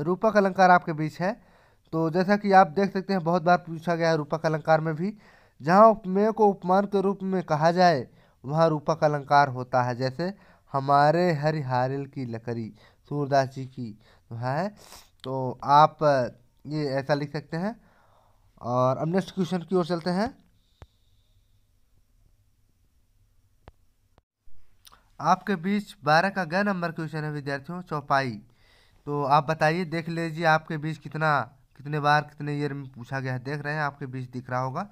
रूपक अलंकार आपके बीच है तो जैसा कि आप देख सकते हैं बहुत बार पूछा गया है रूपक अलंकार में भी जहाँ उपमेय को उपमान के रूप में कहा जाए वहाँ रूपक अलंकार होता है जैसे हमारे हरिहारिल की लकड़ी सूरदास जी की तो है तो आप ये ऐसा लिख सकते हैं और अब नेक्स्ट क्वेश्चन की ओर चलते हैं आपके बीच बारह का गह नंबर क्वेश्चन है विद्यार्थियों चौपाई तो आप बताइए देख लीजिए आपके बीच कितना कितने बार कितने ईयर में पूछा गया है देख रहे हैं आपके बीच दिख रहा होगा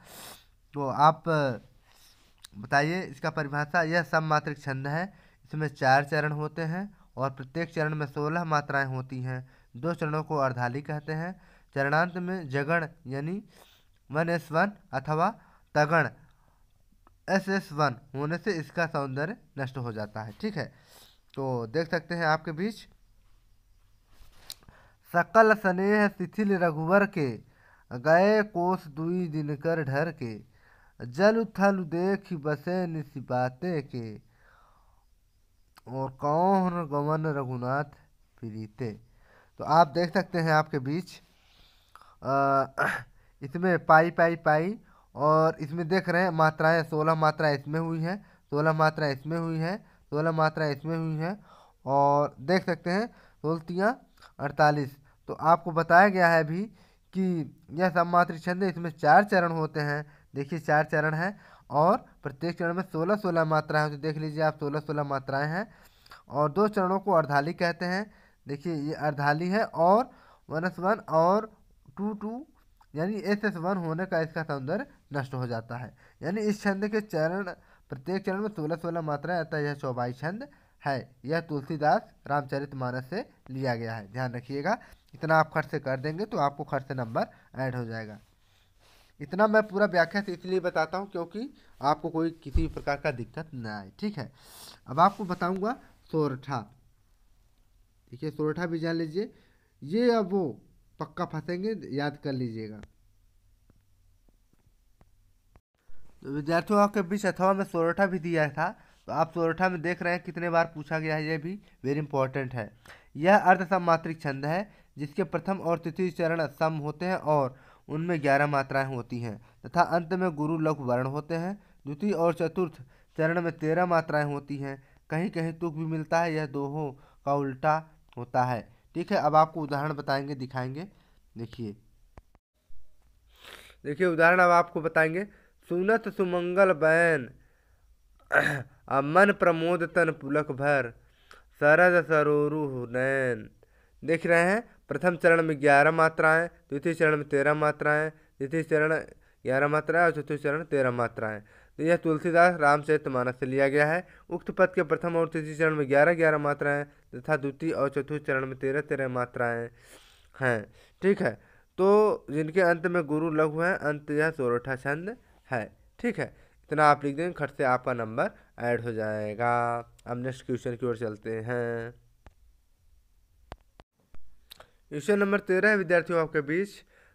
तो आप बताइए इसका परिभाषा यह सब मात्र छंद है इसमें चार चरण होते हैं और प्रत्येक चरण में सोलह मात्राएं होती हैं दो चरणों को अर्धाली कहते हैं चरणांत में जगण यानी वन एस वन अथवा तगण एस एस वन होने से इसका सौंदर्य नष्ट हो जाता है ठीक है तो देख सकते हैं आपके बीच सकल स्नेह शिथिल रघुवर के गए कोस दुई दिन कर ढर के जल थल देख बसे बातें के और कौन गवन रघुनाथ प्रीते तो आप देख सकते हैं आपके बीच इसमें पाई पाई पाई और इसमें देख रहे हैं मात्राएं सोलह मात्राएं इसमें हुई हैं सोलह मात्राएं इसमें हुई हैं सोलह मात्राएं इसमें हुई हैं और देख सकते हैं सोलतियाँ अड़तालीस तो आपको बताया गया है अभी कि यह सम्मात्र छंद इसमें चार चरण होते हैं देखिए चार चरण है और प्रत्येक चरण में सोलह सोलह मात्राएं तो देख लीजिए आप सोलह सोलह मात्राएं हैं और दो चरणों को अर्धाली कहते हैं देखिए ये अर्धाली है और वन एस वन और टू टू यानी एस एस वन होने का इसका सौंदर्य नष्ट हो जाता है यानी इस छंद के चरण प्रत्येक चरण में सोलह सोलह मात्राएं अतः यह चौबाई छंद है यह तुलसीदास रामचरित मानस से लिया गया है ध्यान रखिएगा इतना आप खर्च कर देंगे तो आपको खर्च नंबर ऐड हो जाएगा इतना मैं पूरा व्याख्या से तो इसलिए बताता हूँ क्योंकि आपको कोई किसी भी प्रकार का दिक्कत ना आए ठीक है अब आपको बताऊँगा सोरठा ठीक है सोरठा भी जान लीजिए ये अब वो पक्का फंसेंगे याद कर लीजिएगा तो विद्यार्थियों आपके बीच अथवा में सोरठा भी दिया था तो आप सोरठा में देख रहे हैं कितने बार पूछा गया है ये भी वेरी इंपॉर्टेंट है यह अर्धसमात्रिक छंद है जिसके प्रथम और तृतीय चरण सम होते हैं और उनमें ग्यारह मात्राएं होती हैं तथा अंत में गुरु लघु वर्ण होते हैं द्वितीय और चतुर्थ चरण में तेरह मात्राएं होती हैं कहीं कहीं तुक भी मिलता है यह दोहों का उल्टा होता है ठीक है अब आपको उदाहरण बताएंगे दिखाएंगे देखिए देखिए उदाहरण अब आपको बताएंगे सुनत सुमंगल बैन अमन प्रमोद तन पुलक भर सरद सरोरु नैन देख रहे हैं प्रथम चरण में ग्यारह मात्राएँ द्वितीय चरण में तेरह मात्राएँ द्वितीय चरण ग्यारह मात्राएँ और चतुर्थ चरण तेरह मात्राएं तो यह तुलसीदास रामचरित मानस से लिया गया है उक्त पद के प्रथम और तृतीय चरण में ग्यारह ग्यारह मात्राएं तथा द्वितीय और चतुर्थ चरण में तेरह तेरह मात्राएं हैं ठीक है तो जिनके अंत में गुरु लघु हैं अंत यह सोरठा छंद है ठीक है इतना आप लिख देंगे खट से आपका नंबर ऐड हो जाएगा अब नेक्स्ट क्वेश्चन की ओर चलते हैं क्वेश्चन नंबर तेरह विद्यार्थियों आपके बीच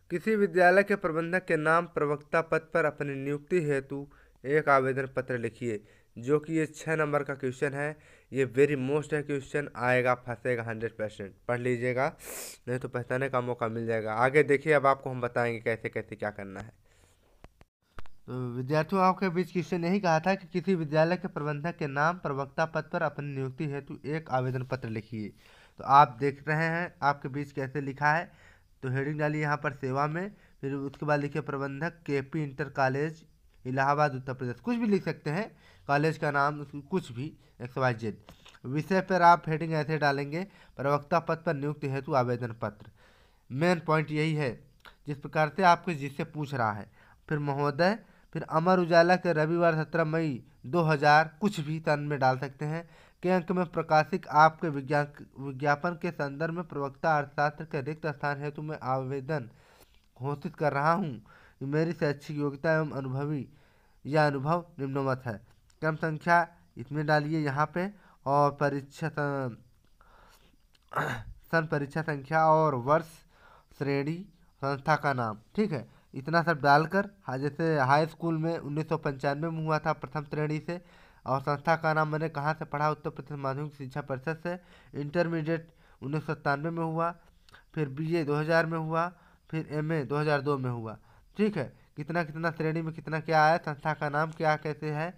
किसी विद्यालय के प्रबंधक के नाम प्रवक्ता पद पर अपनी नियुक्ति हेतु एक आवेदन पत्र लिखिए जो कि ये छः नंबर का क्वेश्चन है ये वेरी मोस्ट है क्वेश्चन आएगा फंसेगा हंड्रेड परसेंट पढ़ लीजिएगा नहीं तो पहचाने का मौका मिल जाएगा आगे देखिए अब आपको हम बताएंगे कैसे कैसे क्या करना है तो विद्यार्थियों आपके बीच क्वेश्चन यही कहा था कि किसी विद्यालय के प्रबंधक के नाम प्रवक्ता पद पर अपनी नियुक्ति हेतु एक आवेदन पत्र लिखिए तो आप देख रहे हैं आपके बीच कैसे लिखा है तो हेडिंग डाली यहाँ पर सेवा में फिर उसके बाद लिखिए प्रबंधक के P inter college Allahabad Uttar Pradesh कुछ भी लिख सकते हैं कॉलेज का नाम कुछ भी एक्स वाई जेड विषय पर आप हेडिंग ऐसे डालेंगे प्रवक्ता पद पर नियुक्ति हेतु आवेदन पत्र मेन पॉइंट यही है जिस प्रकार से आपको जिससे पूछ रहा है फिर महोदय फिर अमर उजाला के रविवार सत्रह मई दो कुछ भी तन में डाल सकते हैं के अंक में प्रकाशित आपके विज्ञापन के संदर्भ में प्रवक्ता अर्थशास्त्र के रिक्त स्थान हेतु मैं आवेदन घोषित कर रहा हूँ मेरी शैक्षिक योग्यता एवं अनुभवी या अनुभव निम्नवत है क्रम संख्या इसमें डालिए यहाँ पे और परीक्षा सन परीक्षा संख्या और वर्ष श्रेणी संस्था का नाम ठीक है इतना सब डालकर हाँ, जैसे हाई स्कूल में उन्नीस में हुआ था प्रथम श्रेणी से और संस्था का नाम मैंने कहाँ से पढ़ा उत्तर प्रदेश माध्यमिक शिक्षा परिषद से इंटरमीडिएट उन्नीस में हुआ फिर बीए 2000 में हुआ फिर एमए 2002 में हुआ ठीक है कितना कितना श्रेणी में कितना क्या आया संस्था का नाम क्या कैसे है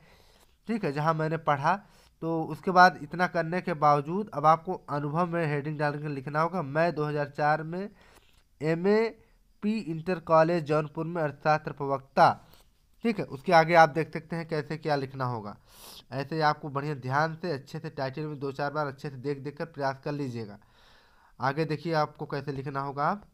ठीक है जहाँ मैंने पढ़ा तो उसके बाद इतना करने के बावजूद अब आपको अनुभव में हेडिंग डाल कर लिखना होगा मैं 2004 में M P inter college Jaunpur में अर्थशास्त्र प्रवक्ता ठीक है उसके आगे आप देख सकते हैं कैसे क्या लिखना होगा ऐसे ही आपको बढ़िया ध्यान से अच्छे से टाइटल में दो चार बार अच्छे से देख देख कर प्रयास कर लीजिएगा आगे देखिए आपको कैसे लिखना होगा आप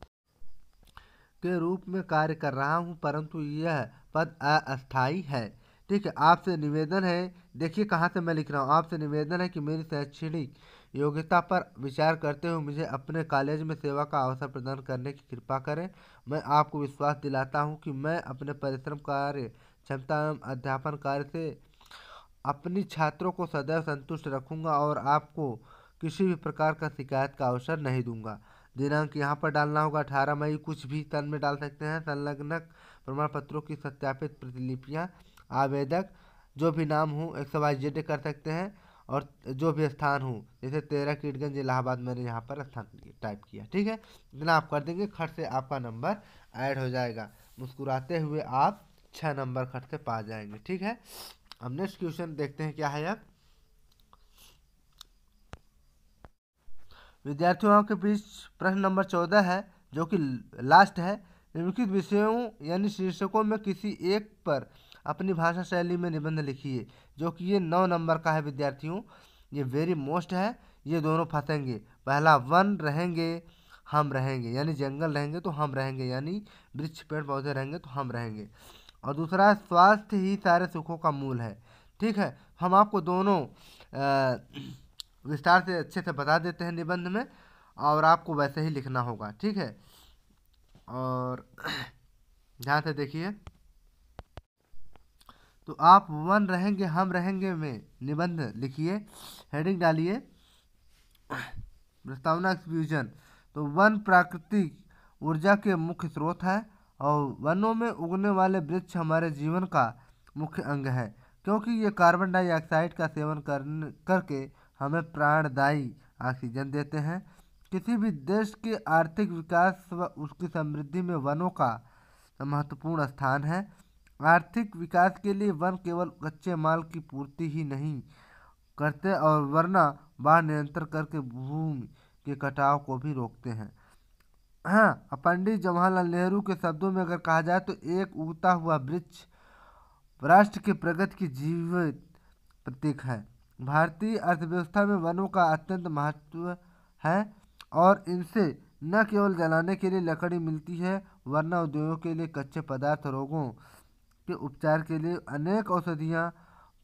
के रूप में कार्य कर रहा हूँ परंतु यह पद अस्थाई है ठीक है आपसे निवेदन है देखिए कहाँ से मैं लिख रहा हूँ आपसे निवेदन है कि मेरी शैक्षणिक योग्यता पर विचार करते हुए मुझे अपने कॉलेज में सेवा का अवसर प्रदान करने की कृपा करें मैं आपको विश्वास दिलाता हूं कि मैं अपने परिश्रम कार्य क्षमता एवं अध्यापन कार्य से अपनी छात्रों को सदैव संतुष्ट रखूंगा और आपको किसी भी प्रकार का शिकायत का अवसर नहीं दूंगा दिनांक यहाँ पर डालना होगा अठारह मई कुछ भी तन में डाल सकते हैं संलग्नक प्रमाण पत्रों की सत्यापित प्रतिलिपियाँ आवेदक जो भी नाम हो सौ कर सकते हैं और जो भी स्थान हो जैसे तेरह कीटगंज इलाहाबाद मैंने यहाँ पर स्थान टाइप किया ठीक है इतना आप कर देंगे खट से आपका नंबर ऐड हो जाएगा मुस्कुराते हुए आप छः नंबर खट से पा जाएंगे ठीक है अब नेक्स्ट क्वेश्चन देखते हैं क्या है अब विद्यार्थियों के बीच प्रश्न नंबर चौदह है जो कि लास्ट है निम्नलिखित विषयों यानी शीर्षकों में किसी एक पर अपनी भाषा शैली में निबंध लिखिए जो कि ये नौ नंबर का है विद्यार्थियों ये वेरी मोस्ट है ये दोनों फंसेंगे पहला वन रहेंगे हम रहेंगे यानी जंगल रहेंगे तो हम रहेंगे यानी वृक्ष पेड़ पौधे रहेंगे तो हम रहेंगे और दूसरा स्वास्थ्य ही सारे सुखों का मूल है ठीक है हम आपको दोनों विस्तार से अच्छे से बता देते हैं निबंध में और आपको वैसे ही लिखना होगा ठीक है और ध्यान से देखिए तो आप वन रहेंगे हम रहेंगे में निबंध लिखिए हेडिंग डालिए प्रस्तावना एक्सप्यूजन तो वन प्राकृतिक ऊर्जा के मुख्य स्रोत है और वनों में उगने वाले वृक्ष हमारे जीवन का मुख्य अंग है क्योंकि ये कार्बन डाइऑक्साइड का सेवन करने करके हमें प्राणदायी ऑक्सीजन देते हैं किसी भी देश के आर्थिक विकास व उसकी समृद्धि में वनों का महत्वपूर्ण स्थान है आर्थिक विकास के लिए वन केवल कच्चे माल की पूर्ति ही नहीं करते और वरना बाढ़ नियंत्रण करके भूमि के कटाव को भी रोकते हैं हाँ पंडित जवाहरलाल नेहरू के शब्दों में अगर कहा जाए तो एक उगता हुआ वृक्ष राष्ट्र की प्रगति की जीवित प्रतीक है भारतीय अर्थव्यवस्था में वनों का अत्यंत महत्व है और इनसे न केवल जलाने के लिए लकड़ी मिलती है वरना उद्योगों के लिए कच्चे पदार्थ रोगों के उपचार के लिए अनेक औषधियाँ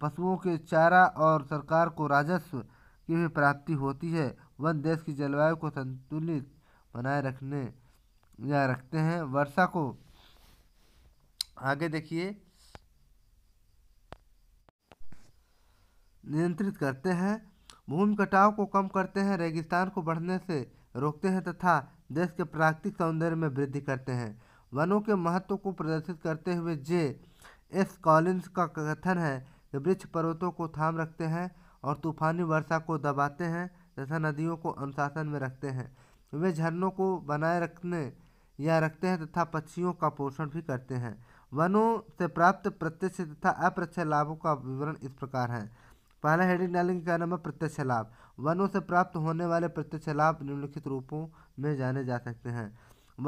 पशुओं के चारा और सरकार को राजस्व की भी प्राप्ति होती है वन देश की जलवायु को संतुलित बनाए रखने या रखते हैं वर्षा को आगे देखिए नियंत्रित करते हैं भूमि कटाव को कम करते हैं रेगिस्तान को बढ़ने से रोकते हैं तथा देश के प्राकृतिक सौंदर्य में वृद्धि करते हैं वनों के महत्व को प्रदर्शित करते हुए जे एस कॉलिन्स का कथन है कि वृक्ष पर्वतों को थाम रखते हैं और तूफानी वर्षा को दबाते हैं तथा नदियों को अनुशासन में रखते हैं वे झरनों को बनाए रखने या रखते हैं तथा पक्षियों का पोषण भी करते हैं वनों से प्राप्त प्रत्यक्ष तथा अप्रत्यक्ष लाभों का विवरण इस प्रकार है पहला हेडिंग डालिंग का नाम है प्रत्यक्ष लाभ वनों से प्राप्त होने वाले प्रत्यक्ष लाभ निम्नलिखित रूपों में जाने जा सकते हैं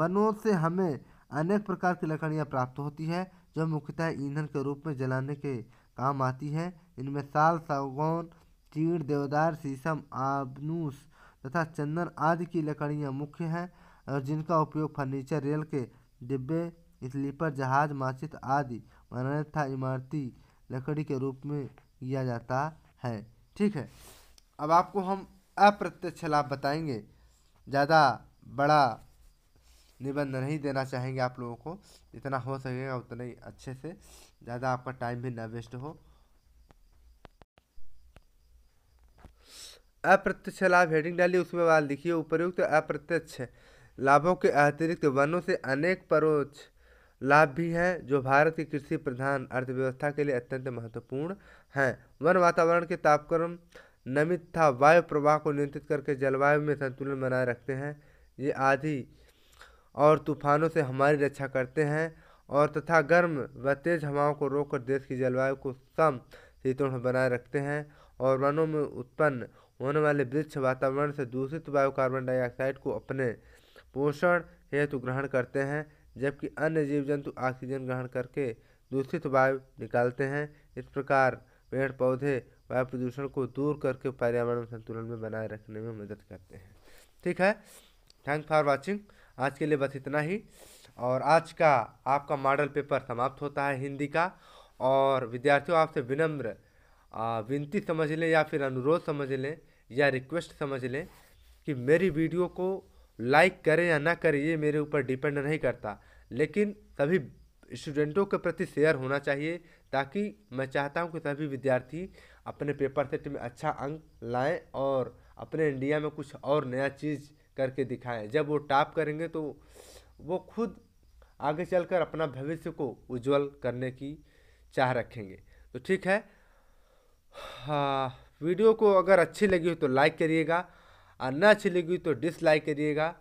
वनों से हमें अनेक प्रकार की लकड़ियाँ प्राप्त होती है जो मुख्यतः ईंधन के रूप में जलाने के काम आती हैं इनमें साल सागौन चीड़ देवदार शीशम आबनूस तथा चंदन आदि की लकड़ियाँ मुख्य हैं और जिनका उपयोग फर्नीचर रेल के डिब्बे स्लीपर जहाज माचित आदि बनाने तथा इमारती लकड़ी के रूप में किया जाता है ठीक है अब आपको हम अप्रत्यक्ष लाभ बताएंगे ज़्यादा बड़ा निबंध नहीं देना चाहेंगे आप लोगों को जितना हो सकेगा उतना ही अच्छे से ज़्यादा आपका टाइम भी ना वेस्ट हो अप्रत्यक्ष लाभ हेडिंग डाली उसमें बात लिखिए उपयुक्त अप्रत्यक्ष लाभों के अतिरिक्त वनों से अनेक परोक्ष लाभ भी हैं जो भारत की कृषि प्रधान अर्थव्यवस्था के लिए अत्यंत महत्वपूर्ण हैं वन वातावरण के तापक्रम नमित था वायु प्रवाह को नियंत्रित करके जलवायु में संतुलन बनाए रखते हैं ये आदि और तूफानों से हमारी रक्षा करते हैं और तथा गर्म व तेज हवाओं को रोककर देश की जलवायु को सम शीतोण बनाए रखते हैं और वनों में उत्पन्न होने वाले वृक्ष वातावरण से दूषित वायु कार्बन डाइऑक्साइड को अपने पोषण हेतु ग्रहण करते हैं जबकि अन्य जीव जंतु ऑक्सीजन ग्रहण करके दूषित वायु निकालते हैं इस प्रकार पेड़ पौधे वायु प्रदूषण को दूर करके पर्यावरण संतुलन में बनाए रखने में मदद करते हैं ठीक है थैंक फॉर वॉचिंग आज के लिए बस इतना ही और आज का आपका मॉडल पेपर समाप्त होता है हिंदी का और विद्यार्थियों आपसे विनम्र विनती समझ लें या फिर अनुरोध समझ लें या रिक्वेस्ट समझ लें कि मेरी वीडियो को लाइक करें या ना करें ये मेरे ऊपर डिपेंड नहीं करता लेकिन सभी स्टूडेंटों के प्रति शेयर होना चाहिए ताकि मैं चाहता हूँ कि सभी विद्यार्थी अपने पेपर सेट में अच्छा अंक लाएं और अपने इंडिया में कुछ और नया चीज़ करके दिखाएं जब वो टाप करेंगे तो वो खुद आगे चलकर अपना भविष्य को उज्जवल करने की चाह रखेंगे तो ठीक है हाँ वीडियो को अगर अच्छी लगी हो तो लाइक करिएगा और ना अच्छी लगी तो डिसलाइक करिएगा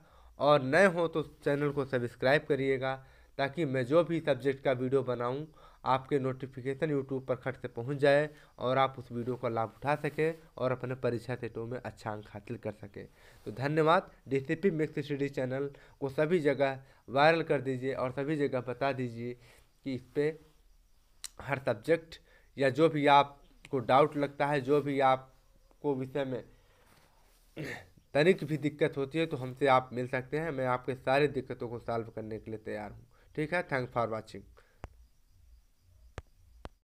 और नए हो तो चैनल को सब्सक्राइब करिएगा ताकि मैं जो भी सब्जेक्ट का वीडियो बनाऊं आपके नोटिफिकेशन यूट्यूब पर खट से पहुंच जाए और आप उस वीडियो का लाभ उठा सकें और अपने परीक्षा सेटों में अच्छा अंक हासिल कर सकें तो धन्यवाद डीसीपी मिक्स स्टडी चैनल को सभी जगह वायरल कर दीजिए और सभी जगह बता दीजिए कि इस पर हर सब्जेक्ट या जो भी आपको डाउट लगता है जो भी आपको विषय में तनिक भी दिक्कत होती है तो हमसे आप मिल सकते हैं मैं आपके सारी दिक्कतों को सॉल्व करने के लिए तैयार हूँ ठीक है थैंक फॉर वॉचिंग